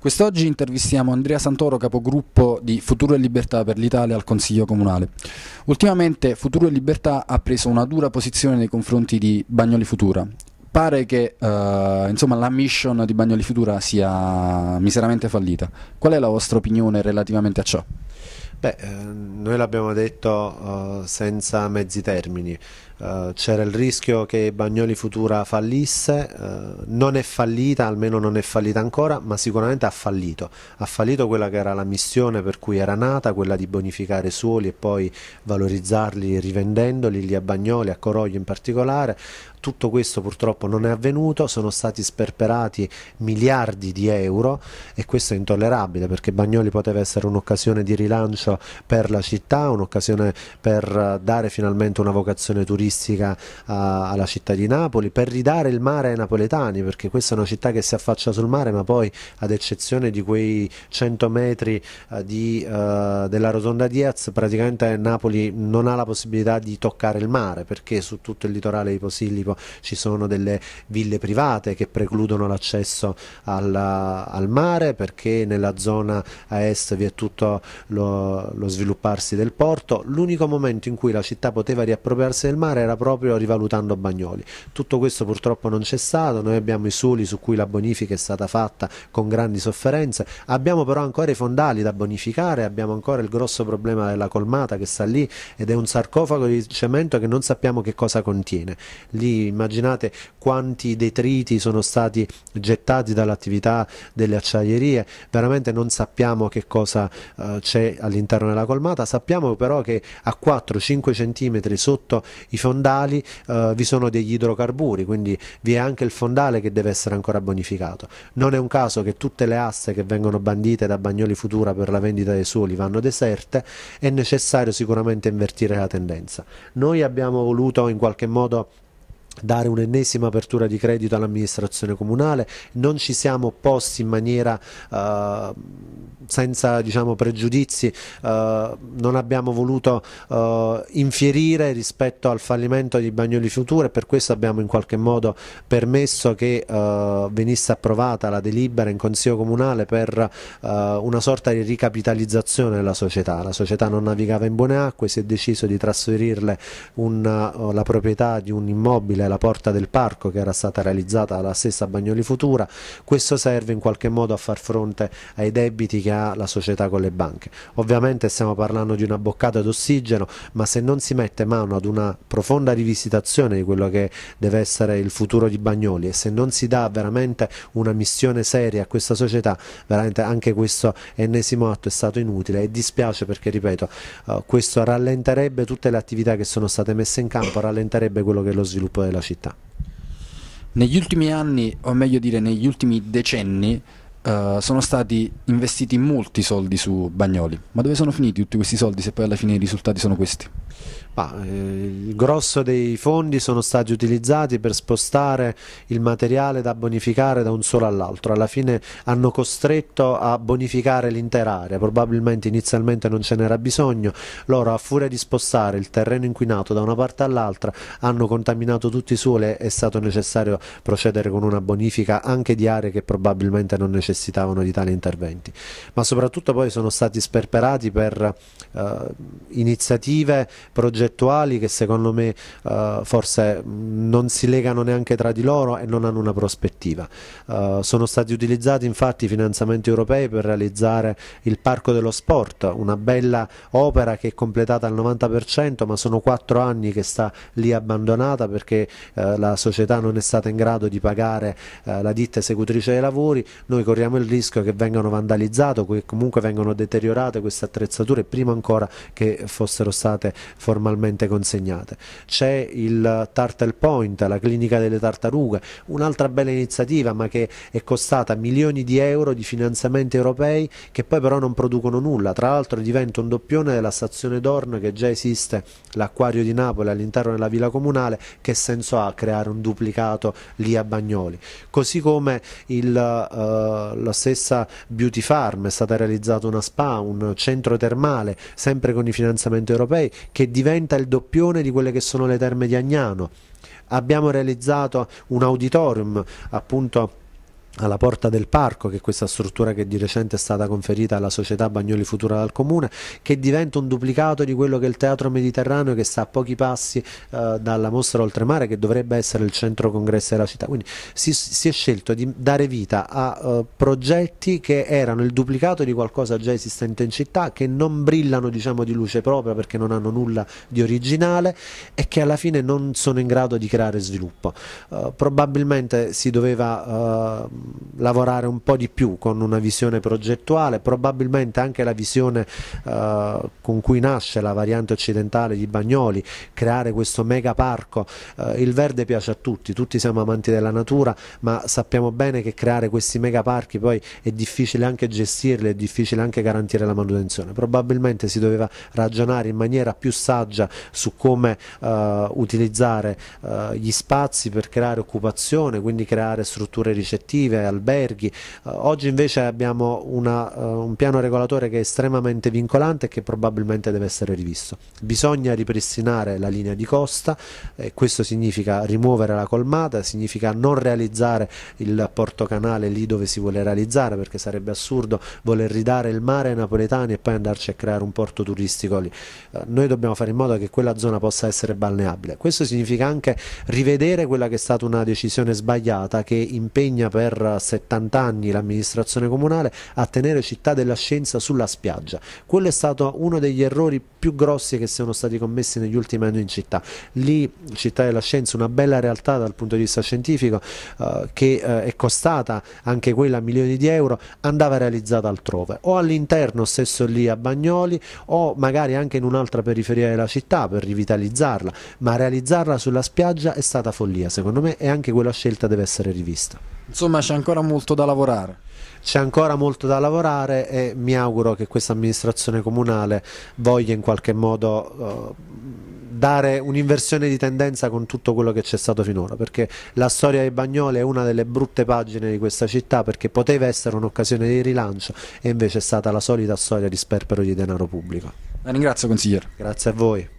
Quest'oggi intervistiamo Andrea Santoro, capogruppo di Futuro e Libertà per l'Italia al Consiglio Comunale. Ultimamente Futuro e Libertà ha preso una dura posizione nei confronti di Bagnoli Futura. Pare che eh, insomma, la mission di Bagnoli Futura sia miseramente fallita. Qual è la vostra opinione relativamente a ciò? Beh, eh, noi l'abbiamo detto uh, senza mezzi termini. Eh, c'era il rischio che Bagnoli Futura fallisse, eh, non è fallita, almeno non è fallita ancora, ma sicuramente ha fallito, ha fallito quella che era la missione per cui era nata, quella di bonificare i suoli e poi valorizzarli rivendendoli, lì a Bagnoli, a Coroglio in particolare, tutto questo purtroppo non è avvenuto, sono stati sperperati miliardi di euro e questo è intollerabile perché Bagnoli poteva essere un'occasione di rilancio per la città, un'occasione per eh, dare finalmente una vocazione turistica turistica a, alla città di Napoli per ridare il mare ai napoletani perché questa è una città che si affaccia sul mare ma poi ad eccezione di quei 100 metri eh, di, eh, della rotonda Diaz praticamente Napoli non ha la possibilità di toccare il mare perché su tutto il litorale di Posillipo ci sono delle ville private che precludono l'accesso al, al, mare perché nella zona a est vi è tutto lo, lo svilupparsi del porto l'unico momento in cui la città poteva riappropriarsi del mare fare era proprio rivalutando Bagnoli. Tutto questo purtroppo non c'è stato, noi abbiamo i soli su cui la bonifica è stata fatta con grandi sofferenze, abbiamo però ancora i fondali da bonificare, abbiamo ancora il grosso problema della colmata che sta lì ed è un sarcofago di cemento che non sappiamo che cosa contiene. Lì immaginate quanti detriti sono stati gettati dall'attività delle acciaierie, veramente non sappiamo che cosa eh, c'è all'interno della colmata, sappiamo però che a 4-5 cm sotto i fondali fondali eh, vi sono degli idrocarburi, quindi vi è anche il fondale che deve essere ancora bonificato. Non è un caso che tutte le aste che vengono bandite da Bagnoli Futura per la vendita dei suoli vanno deserte, è necessario sicuramente invertire la tendenza. Noi abbiamo voluto in qualche modo dare un'ennesima apertura di credito all'amministrazione comunale, non ci siamo opposti in maniera eh, senza diciamo, pregiudizi, eh, non abbiamo voluto eh, infierire rispetto al fallimento di Bagnoli Futura e per questo abbiamo in qualche modo permesso che eh, venisse approvata la delibera in Consiglio Comunale per eh, una sorta di ricapitalizzazione della società, la società non navigava in buone acque, si è deciso di trasferirle una, eh, la proprietà di un immobile la porta del parco che era stata realizzata dalla stessa Bagnoli Futura, questo serve in qualche modo a far fronte ai debiti che ha la società con le banche. Ovviamente stiamo parlando di una boccata d'ossigeno, ma se non si mette mano ad una profonda rivisitazione di quello che deve essere il futuro di Bagnoli e se non si dà veramente una missione seria a questa società, veramente anche questo ennesimo atto è stato inutile e dispiace perché, ripeto, eh, questo rallenterebbe tutte le attività che sono state messe in campo, rallenterebbe quello che è lo sviluppo della della città. Negli ultimi anni, o meglio dire negli ultimi decenni, Uh, sono stati investiti molti soldi su Bagnoli, ma dove sono finiti tutti questi soldi se poi alla fine i risultati sono questi? Ma, eh, il grosso dei fondi sono stati utilizzati per spostare il materiale da bonificare da un solo all'altro, alla fine hanno costretto a bonificare l'intera area, probabilmente inizialmente non ce n'era bisogno, loro a furia di spostare il terreno inquinato da una parte all'altra hanno contaminato tutti i suoli, è stato necessario procedere con una bonifica anche di aree che probabilmente non necessitavano di tali interventi, ma soprattutto poi sono stati sperperati per eh, iniziative progettuali che secondo me eh, forse non si legano neanche tra di loro e non hanno una prospettiva. Eh, sono stati utilizzati infatti i finanziamenti europei per realizzare il Parco dello Sport, una bella opera che è completata al 90% ma sono quattro anni che sta lì abbandonata perché eh, la società non è stata in grado di pagare eh, la ditta esecutrice dei lavori, noi corriamo il rischio che vengano vandalizzate, che comunque vengano deteriorate queste attrezzature prima ancora che fossero state formalmente consegnate. C'è il Turtle Point, la clinica delle tartarughe, un'altra bella iniziativa ma che è costata milioni di euro di finanziamenti europei che poi però non producono nulla, tra l'altro diventa un doppione della stazione Dorn che già esiste, l'acquario di Napoli all'interno della villa comunale, che senso ha creare un duplicato lì a Bagnoli? Così come il, uh, la stessa Beauty Farm è stata realizzata una spa, un centro termale, sempre con i finanziamenti europei che diventa il doppione di quelle che sono le terme di Agnano. Abbiamo realizzato un auditorium appunto alla Porta del Parco, che è questa struttura che di recente è stata conferita alla società Bagnoli Futura dal Comune, che diventa un duplicato di quello che è il Teatro Mediterraneo che sta a pochi passi eh, dalla mostra Oltremare, che dovrebbe essere il centro congresso della città. Quindi si, si è scelto di dare vita a eh, progetti che erano il duplicato di qualcosa già esistente in città, che non brillano diciamo, di luce propria perché non hanno nulla di originale e che alla fine non sono in grado di creare sviluppo. Eh, probabilmente si doveva eh, lavorare un po' di più con una visione progettuale, probabilmente anche la visione eh, con cui nasce la variante occidentale di Bagnoli, creare questo mega parco, eh, il verde piace a tutti, tutti siamo amanti della natura, ma sappiamo bene che creare questi mega parchi poi è difficile anche gestirli, è difficile anche garantire la manutenzione, probabilmente si doveva ragionare in maniera più saggia su come eh, utilizzare eh, gli spazi per creare occupazione, quindi creare strutture ricettive, sportive, alberghi. Eh, oggi invece abbiamo una, eh, un piano regolatore che è estremamente vincolante e che probabilmente deve essere rivisto. Bisogna ripristinare la linea di costa, questo significa rimuovere la colmata, significa non realizzare il porto canale lì dove si vuole realizzare perché sarebbe assurdo voler ridare il mare ai napoletani e poi andarci a creare un porto turistico lì. Eh, noi dobbiamo fare in modo che quella zona possa essere balneabile. Questo significa anche rivedere quella che è stata una decisione sbagliata che impegna per per 70 anni l'amministrazione comunale a tenere Città della Scienza sulla spiaggia. Quello è stato uno degli errori più grossi che siano stati commessi negli ultimi anni in città. Lì Città della Scienza, una bella realtà dal punto di vista scientifico eh, che eh, è costata anche quella milioni di euro, andava realizzata altrove o all'interno stesso lì a Bagnoli o magari anche in un'altra periferia della città per rivitalizzarla, ma realizzarla sulla spiaggia è stata follia secondo me e anche quella scelta deve essere rivista. Insomma c'è ancora molto da lavorare. C'è ancora molto da lavorare e mi auguro che questa amministrazione comunale voglia in qualche modo... Eh, dare un'inversione di tendenza con tutto quello che c'è stato finora, perché la storia di Bagnoli è una delle brutte pagine di questa città, perché poteva essere un'occasione di rilancio e invece è stata la solita storia di sperpero di denaro pubblico. La ringrazio consigliere. Grazie a voi.